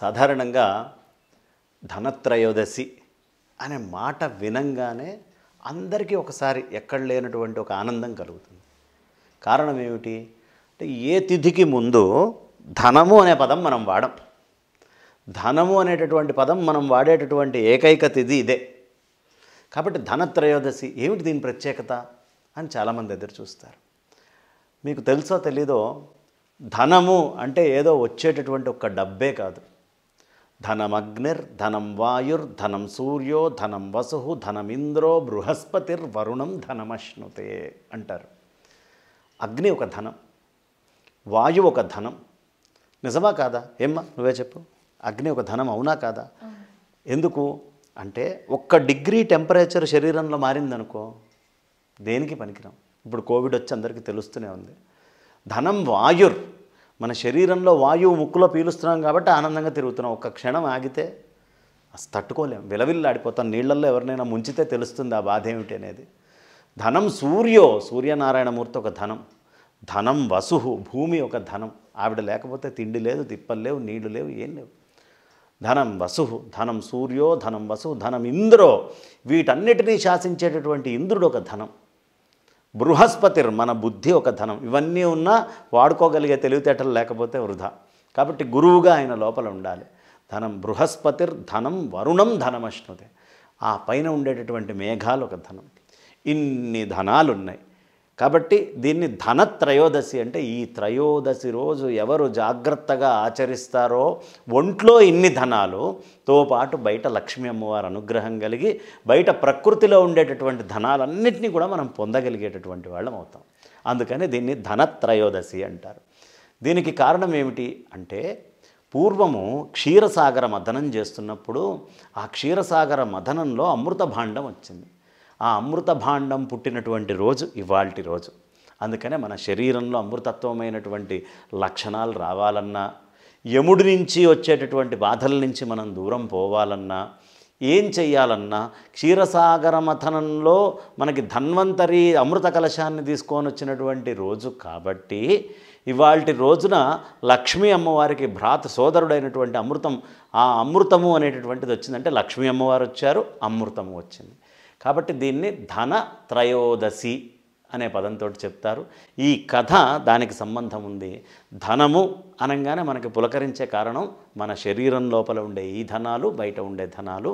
సాధారణంగా ధనత్రయోదశి అనే మాట వినంగానే అందరికీ ఒకసారి ఎక్కడ లేనటువంటి ఒక ఆనందం కలుగుతుంది కారణం ఏమిటి అంటే ఏ తిథికి ముందు ధనము అనే పదం మనం వాడం ధనము అనేటటువంటి పదం మనం వాడేటటువంటి ఏకైక తిథి ఇదే కాబట్టి ధనత్రయోదశి ఏమిటి దీని ప్రత్యేకత అని చాలామంది ఎదురు చూస్తారు మీకు తెలుసో తెలీదో ధనము అంటే ఏదో వచ్చేటటువంటి ఒక డబ్బే కాదు ధనమగ్నిర్ ధనం వాయుర్ ధనం సూర్యో ధనం వసు ధనమింద్రో బృహస్పతిర్ వరుణం ధనమశ్నుతే అంటారు అగ్ని ఒక ధనం వాయువు ఒక ధనం నిజమా కాదా ఏమ్మా నువ్వే చెప్పు అగ్ని ఒక ధనం అవునా కాదా ఎందుకు అంటే ఒక్క డిగ్రీ టెంపరేచర్ శరీరంలో మారిందనుకో దేనికి పనికిరాం ఇప్పుడు కోవిడ్ వచ్చి అందరికీ తెలుస్తూనే ఉంది ధనం వాయుర్ మన శరీరంలో వాయువు ముక్కులో పీలుస్తున్నాం కాబట్టి ఆనందంగా తిరుగుతున్నాం ఒక్క క్షణం ఆగితే అసలు తట్టుకోలేం ఆడిపోతాం నీళ్లల్లో ఎవరినైనా ముంచితే తెలుస్తుంది ఆ బాధ ఏమిటి అనేది ధనం సూర్యో సూర్యనారాయణమూర్తి ఒక ధనం ధనం వసు భూమి ఒక ధనం ఆవిడ లేకపోతే తిండి లేదు తిప్పలు లేవు నీళ్లు లేవు ఏం లేవు ధనం వసు ధనం సూర్యో ధనం వసు ధనం ఇంద్రో వీటన్నిటినీ శాసించేటటువంటి ఇంద్రుడు ఒక ధనం బృహస్పతిర్ మన బుద్ధి ఒక ధనం ఇవన్నీ ఉన్నా వాడుకోగలిగే తెలివితేటలు లేకపోతే వృధా కాబట్టి గురువుగా ఆయన లోపల ఉండాలి ధనం బృహస్పతిర్ ధనం వరుణం ధనమశ్నుతే ఆ పైన ఉండేటటువంటి మేఘాలు ఒక ధనం ఇన్ని ధనాలు ఉన్నాయి కాబట్టి దీన్ని ధనత్రయోదశి అంటే ఈ త్రయోదశి రోజు ఎవరు జాగ్రత్తగా ఆచరిస్తారో ఒంట్లో ఇన్ని ధనాలు తో పాటు బయట లక్ష్మీ అమ్మవారి అనుగ్రహం కలిగి బయట ప్రకృతిలో ఉండేటటువంటి ధనాలన్నింటినీ కూడా మనం పొందగలిగేటటువంటి వాళ్ళం అవుతాం అందుకని దీన్ని ధనత్రయోదశి అంటారు దీనికి కారణం ఏమిటి అంటే పూర్వము క్షీరసాగర మథనం చేస్తున్నప్పుడు ఆ క్షీరసాగర మథనంలో అమృత భాండం వచ్చింది ఆ అమృత భాండం పుట్టినటువంటి రోజు ఇవాల్టి రోజు అందుకనే మన శరీరంలో అమృతత్వమైనటువంటి లక్షణాలు రావాలన్నా యముడి నుంచి వచ్చేటటువంటి బాధల నుంచి మనం దూరం పోవాలన్నా ఏం చెయ్యాలన్నా క్షీరసాగర మథనంలో మనకి ధన్వంతరి అమృత కలశాన్ని తీసుకొని వచ్చినటువంటి రోజు కాబట్టి ఇవాళ రోజున లక్ష్మీ అమ్మవారికి భ్రాత సోదరుడైనటువంటి అమృతం ఆ అమృతము అనేటటువంటిది వచ్చిందంటే లక్ష్మీ అమ్మవారు వచ్చారు అమృతము వచ్చింది కాబట్టి దీన్ని ధన త్రయోదశి అనే పదంతో చెప్తారు ఈ కథ దానికి సంబంధం ఉంది ధనము అనగానే మనకి పులకరించే కారణం మన శరీరం లోపల ఉండే ఈ ధనాలు బయట ఉండే ధనాలు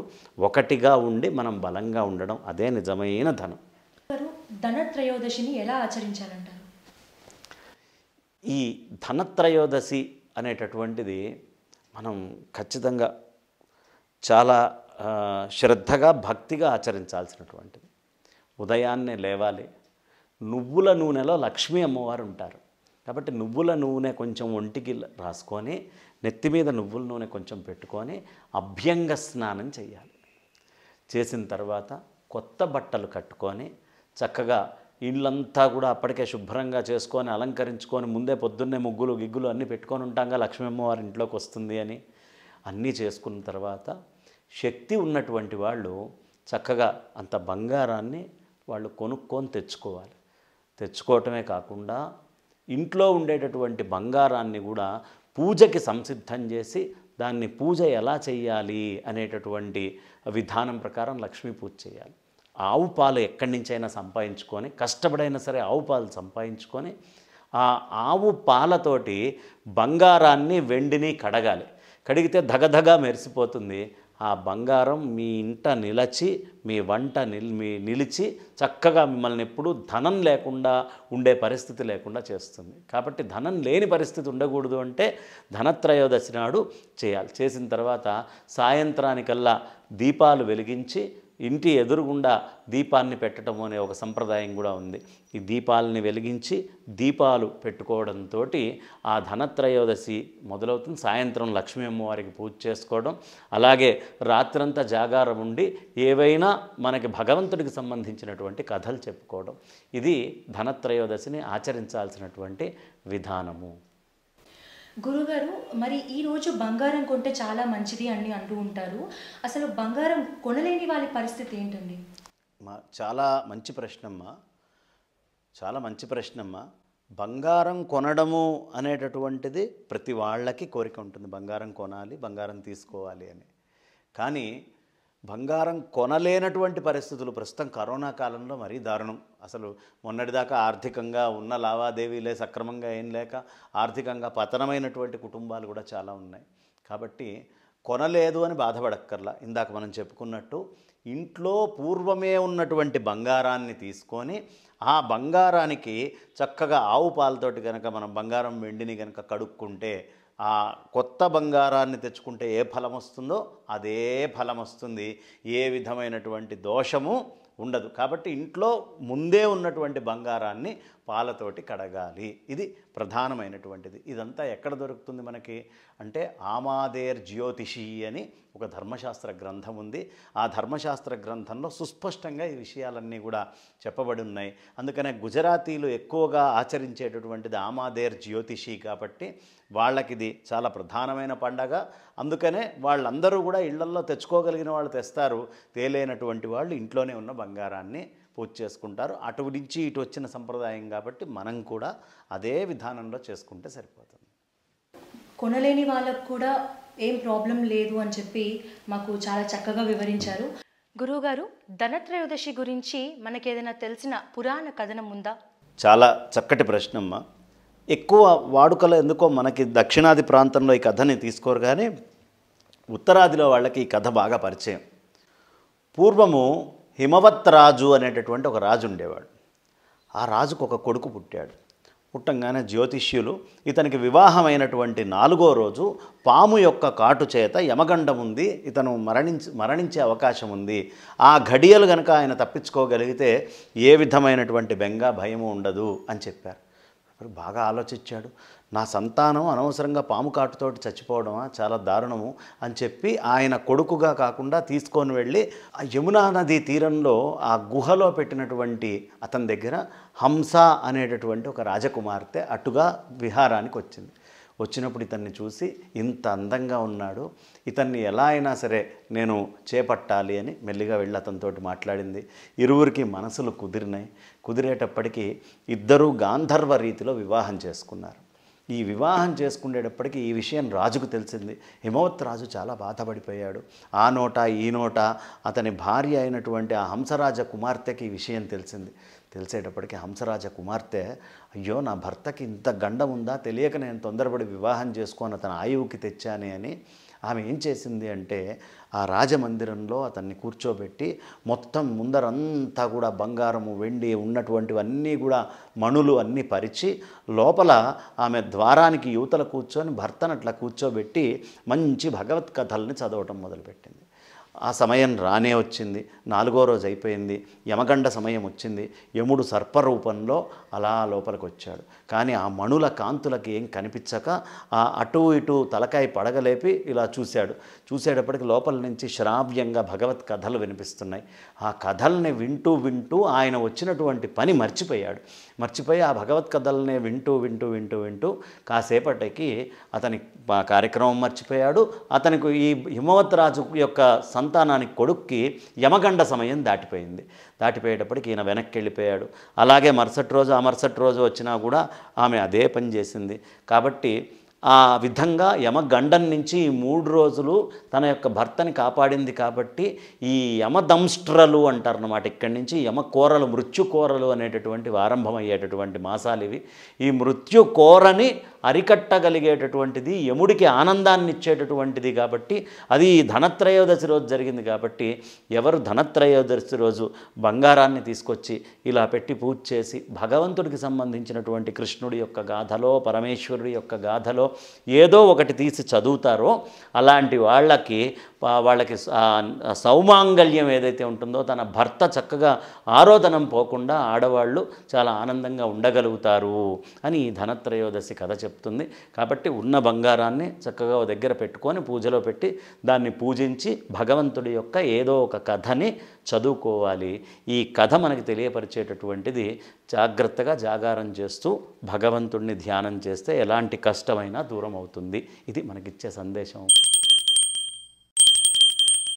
ఒకటిగా ఉండి మనం బలంగా ఉండడం అదే నిజమైన ధనం ధనత్రయోదశిని ఎలా ఆచరించాలంటారు ఈ ధనత్రయోదశి అనేటటువంటిది మనం ఖచ్చితంగా చాలా శ్రద్ధగా భక్తిగా ఆచరించాల్సినటువంటిది ఉదయాన్నే లేవాలి నువ్వుల నూనెలో లక్ష్మీ అమ్మవారు ఉంటారు కాబట్టి నువ్వుల నూనె కొంచెం ఒంటికి రాసుకొని నెత్తి మీద నువ్వుల నూనె కొంచెం పెట్టుకొని అభ్యంగ స్నానం చేయాలి చేసిన తర్వాత కొత్త బట్టలు కట్టుకొని చక్కగా ఇళ్ళంతా కూడా అప్పటికే శుభ్రంగా చేసుకొని అలంకరించుకొని ముందే పొద్దున్నే ముగ్గులు గిగ్గులు అన్నీ పెట్టుకొని ఉంటాంగా లక్ష్మీ అమ్మవారి ఇంట్లోకి వస్తుంది అని అన్నీ చేసుకున్న తర్వాత శక్తి ఉన్నటువంటి వాళ్ళు చక్కగా అంత బంగారాన్ని వాళ్ళు కొనుక్కొని తెచ్చుకోవాలి తెచ్చుకోవటమే కాకుండా ఇంట్లో ఉండేటటువంటి బంగారాన్ని కూడా పూజకి సంసిద్ధం చేసి దాన్ని పూజ ఎలా చేయాలి అనేటటువంటి విధానం ప్రకారం లక్ష్మీ పూజ చేయాలి ఆవు పాలు ఎక్కడి నుంచైనా సంపాదించుకొని కష్టపడైనా సరే ఆవు పాలు సంపాదించుకొని ఆ ఆవు పాలతోటి బంగారాన్ని వెండిని కడగాలి కడిగితే ధగధగా మెరిసిపోతుంది ఆ బంగారం మీ ఇంట నిలచి మీ వంట నిల్ మీ నిలిచి చక్కగా మిమ్మల్ని ఎప్పుడు ధనం లేకుండా ఉండే పరిస్థితి లేకుండా చేస్తుంది కాబట్టి ధనం లేని పరిస్థితి ఉండకూడదు అంటే ధనత్రయోదశి నాడు చేయాలి చేసిన తర్వాత సాయంత్రానికల్లా దీపాలు వెలిగించి ఇంటి ఎదురుగుండా దీపాన్ని పెట్టడం అనే ఒక సంప్రదాయం కూడా ఉంది ఈ దీపాలని వెలిగించి దీపాలు పెట్టుకోవడంతో ఆ ధనత్రయోదశి మొదలవుతుంది సాయంత్రం లక్ష్మీ అమ్మవారికి పూజ చేసుకోవడం అలాగే రాత్రంతా జాగారం ఉండి ఏవైనా మనకి భగవంతుడికి సంబంధించినటువంటి కథలు చెప్పుకోవడం ఇది ధనత్రయోదశిని ఆచరించాల్సినటువంటి విధానము గురుగారు మరి ఈరోజు బంగారం కొంటే చాలా మంచిది అని అంటూ ఉంటారు అసలు బంగారం కొనలేని వాళ్ళ పరిస్థితి ఏంటండి మా చాలా మంచి ప్రశ్నమ్మా చాలా మంచి ప్రశ్నమ్మా బంగారం కొనడము అనేటటువంటిది ప్రతి వాళ్ళకి కోరిక ఉంటుంది బంగారం కొనాలి బంగారం తీసుకోవాలి అని కానీ బంగారం కొనలేనటువంటి పరిస్థితులు ప్రస్తుతం కరోనా కాలంలో మరీ దారుణం అసలు మొన్నటిదాకా ఆర్థికంగా ఉన్న లావాదేవీలే సక్రమంగా ఏం లేక ఆర్థికంగా పతనమైనటువంటి కుటుంబాలు కూడా చాలా ఉన్నాయి కాబట్టి కొనలేదు అని బాధపడక్కర్లా ఇందాక మనం చెప్పుకున్నట్టు ఇంట్లో పూర్వమే ఉన్నటువంటి బంగారాన్ని తీసుకొని ఆ బంగారానికి చక్కగా ఆవు పాలతోటి కనుక మనం బంగారం వెండిని కనుక కడుక్కుంటే ఆ కొత్త బంగారాన్ని తెచ్చుకుంటే ఏ ఫలం వస్తుందో అదే ఫలం వస్తుంది ఏ విధమైనటువంటి దోషము ఉండదు కాబట్టి ఇంట్లో ముందే ఉన్నటువంటి బంగారాన్ని పాలతోటి కడగాలి ఇది ప్రధానమైనటువంటిది ఇదంతా ఎక్కడ దొరుకుతుంది మనకి అంటే ఆమాదేర్ జ్యోతిషి అని ఒక ధర్మశాస్త్ర గ్రంథం ఉంది ఆ ధర్మశాస్త్ర గ్రంథంలో సుస్పష్టంగా ఈ విషయాలన్నీ కూడా చెప్పబడి ఉన్నాయి అందుకనే గుజరాతీలు ఎక్కువగా ఆచరించేటటువంటిది ఆమాదేర్ జ్యోతిషి కాబట్టి వాళ్ళకిది చాలా ప్రధానమైన పండగ అందుకనే వాళ్ళందరూ కూడా ఇళ్లల్లో తెచ్చుకోగలిగిన వాళ్ళు తెస్తారు తేలేనటువంటి వాళ్ళు ఇంట్లోనే ఉన్న బంగారాన్ని పూజ చేసుకుంటారు అటు నుంచి ఇటు వచ్చిన సంప్రదాయం కాబట్టి మనం కూడా అదే విధానంలో చేసుకుంటే సరిపోతుంది కొనలేని వాళ్ళకు కూడా ఏం ప్రాబ్లం లేదు అని చెప్పి మాకు చాలా చక్కగా వివరించారు గురువుగారు ధనత్రయోదశి గురించి మనకి ఏదైనా తెలిసిన పురాణ కథనం ఉందా చాలా చక్కటి ప్రశ్నమ్మ ఎక్కువ వాడుకలో ఎందుకో మనకి దక్షిణాది ప్రాంతంలో ఈ కథని తీసుకోరు కానీ ఉత్తరాదిలో వాళ్ళకి ఈ కథ బాగా పరిచయం పూర్వము హిమవత్ రాజు అనేటటువంటి ఒక రాజు ఉండేవాడు ఆ రాజుకు ఒక కొడుకు పుట్టాడు పుట్టంగానే జ్యోతిష్యులు ఇతనికి వివాహమైనటువంటి నాలుగో రోజు పాము యొక్క కాటు చేత యమగండం ఉంది ఇతను మరణించి మరణించే అవకాశం ఉంది ఆ ఘడియలు గనక ఆయన తప్పించుకోగలిగితే ఏ విధమైనటువంటి బెంగ భయము ఉండదు అని చెప్పారు బాగా ఆలోచించాడు నా సంతానం అనవసరంగా పాము కాటుతోటి చచ్చిపోవడమా చాలా దారుణము అని చెప్పి ఆయన కొడుకుగా కాకుండా తీసుకొని వెళ్ళి యమునా నది తీరంలో ఆ గుహలో పెట్టినటువంటి అతని దగ్గర హంస అనేటటువంటి ఒక రాజకుమార్తె అటుగా విహారానికి వచ్చింది వచ్చినప్పుడు ఇతన్ని చూసి ఇంత అందంగా ఉన్నాడు ఇతన్ని ఎలా అయినా సరే నేను చేపట్టాలి అని మెల్లిగా వెళ్ళి అతనితోటి మాట్లాడింది ఇరువురికి మనసులు కుదిరినాయి కుదిరేటప్పటికీ ఇద్దరూ గాంధర్వ రీతిలో వివాహం చేసుకున్నారు ఈ వివాహం చేసుకునేటప్పటికి ఈ విషయం రాజుకు తెలిసింది హిమవత్ రాజు చాలా బాధపడిపోయాడు ఆ నోట ఈ నోట అతని భార్య అయినటువంటి ఆ హంసరాజ కుమార్తెకి ఈ విషయం తెలిసింది తెలిసేటప్పటికీ హంసరాజ కుమార్తె అయ్యో నా భర్తకి ఇంత గండం ఉందా తెలియక నేను తొందరపడి వివాహం చేసుకొని అతను ఆయువుకి తెచ్చానే అని ఆమె ఏం చేసింది అంటే ఆ రాజమందిరంలో అతన్ని కూర్చోబెట్టి మొత్తం ముందరంతా కూడా బంగారము వెండి ఉన్నటువంటివన్నీ కూడా మణులు అన్నీ పరిచి లోపల ఆమె ద్వారానికి యువతలు కూర్చొని భర్తనట్ల కూర్చోబెట్టి మంచి భగవత్ కథల్ని చదవటం మొదలుపెట్టింది ఆ సమయం రానే వచ్చింది నాలుగో రోజు అయిపోయింది యమగండ సమయం వచ్చింది యముడు సర్పరూపంలో అలా లోపలికి వచ్చాడు కానీ ఆ మణుల కాంతులకి ఏం కనిపించక ఆ అటు ఇటు తలకాయ పడగలేపి ఇలా చూశాడు చూసేటప్పటికి లోపల నుంచి శ్రావ్యంగా భగవత్ కథలు వినిపిస్తున్నాయి ఆ కథల్ని వింటూ వింటూ ఆయన వచ్చినటువంటి పని మర్చిపోయాడు మర్చిపోయి ఆ భగవత్ కథల్ని వింటూ వింటూ వింటూ వింటూ కాసేపటికి అతని కార్యక్రమం మర్చిపోయాడు అతనికి ఈ హిమవత్ రాజు యొక్క సంతానానికి కొడుక్కి యమగండ సమయం దాటిపోయింది దాటిపోయేటప్పటికి ఈయన వెనక్కి వెళ్ళిపోయాడు అలాగే మరుసటి రోజు ఆ మరుసటి రోజు వచ్చినా కూడా ఆమె అదే పని చేసింది కాబట్టి ఆ విధంగా యమగండం నుంచి ఈ మూడు రోజులు తన యొక్క భర్తని కాపాడింది కాబట్టి ఈ యమదంష్ట్రలు అంటారు అన్నమాట ఇక్కడి నుంచి మృత్యు మృత్యుకోరలు అనేటటువంటివి ఆరంభమయ్యేటటువంటి మాసాలు ఇవి ఈ మృత్యుకోరని అరికట్టగలిగేటటువంటిది యముడికి ఆనందాన్ని ఇచ్చేటటువంటిది కాబట్టి అది ధనత్రయోదశి రోజు జరిగింది కాబట్టి ఎవరు ధనత్రయోదశి రోజు బంగారాన్ని తీసుకొచ్చి ఇలా పెట్టి పూజ చేసి భగవంతుడికి సంబంధించినటువంటి కృష్ణుడి యొక్క గాథలో పరమేశ్వరుడి యొక్క గాథలో ఏదో ఒకటి తీసి చదువుతారో అలాంటి వాళ్ళకి వాళ్ళకి సౌమాంగల్యం ఏదైతే ఉంటుందో తన భర్త చక్కగా ఆరోదనం పోకుండా ఆడవాళ్ళు చాలా ఆనందంగా ఉండగలుగుతారు అని ఈ ధనత్రయోదశి కథ చెప్తుంది కాబట్టి ఉన్న బంగారాన్ని చక్కగా దగ్గర పెట్టుకొని పూజలో పెట్టి దాన్ని పూజించి భగవంతుడి యొక్క ఏదో ఒక కథని చదువుకోవాలి ఈ కథ మనకి తెలియపరిచేటటువంటిది జాగ్రత్తగా జాగారం చేస్తూ భగవంతుణ్ణి ధ్యానం చేస్తే ఎలాంటి కష్టమైనా దూరం అవుతుంది ఇది మనకిచ్చే సందేశం